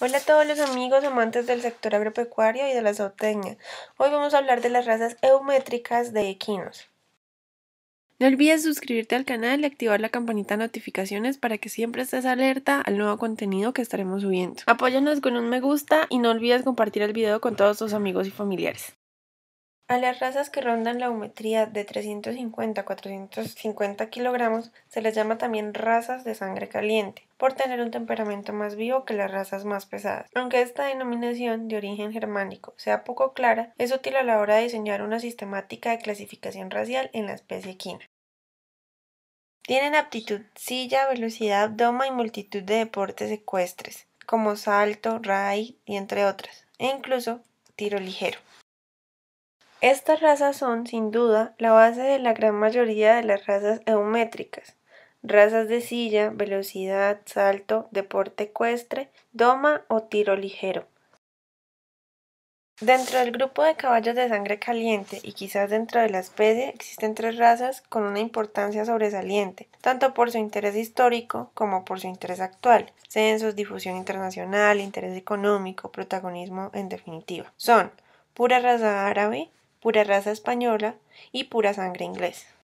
Hola a todos los amigos amantes del sector agropecuario y de la zootecnia. Hoy vamos a hablar de las razas eumétricas de equinos. No olvides suscribirte al canal y activar la campanita de notificaciones para que siempre estés alerta al nuevo contenido que estaremos subiendo. Apóyanos con un me gusta y no olvides compartir el video con todos tus amigos y familiares. A las razas que rondan la umetría de 350 a 450 kilogramos se les llama también razas de sangre caliente, por tener un temperamento más vivo que las razas más pesadas. Aunque esta denominación de origen germánico sea poco clara, es útil a la hora de diseñar una sistemática de clasificación racial en la especie equina. Tienen aptitud, silla, velocidad, doma y multitud de deportes ecuestres, como salto, ray y entre otras, e incluso tiro ligero. Estas razas son, sin duda, la base de la gran mayoría de las razas eumétricas, razas de silla, velocidad, salto, deporte ecuestre, doma o tiro ligero. Dentro del grupo de caballos de sangre caliente y quizás dentro de la especie existen tres razas con una importancia sobresaliente, tanto por su interés histórico como por su interés actual, censos, difusión internacional, interés económico, protagonismo en definitiva. Son pura raza árabe, pura raza española y pura sangre inglesa.